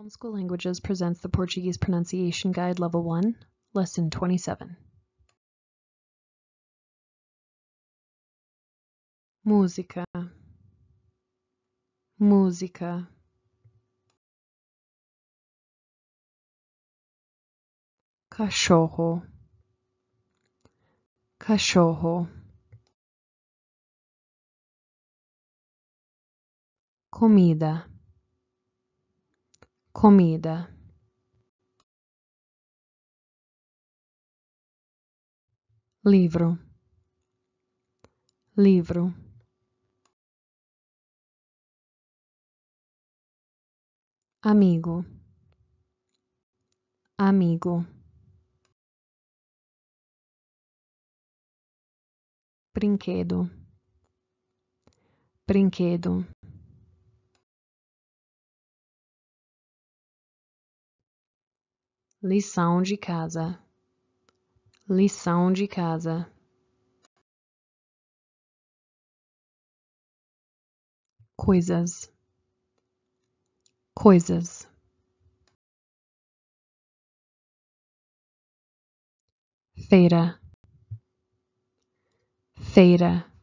Homeschool Languages presents the Portuguese Pronunciation Guide Level 1, Lesson 27. Música Música Cachorro Cachorro Comida comida livro livro amigo amigo brinquedo brinquedo lição de casa, lição de casa. Coisas, coisas. Feira, feira.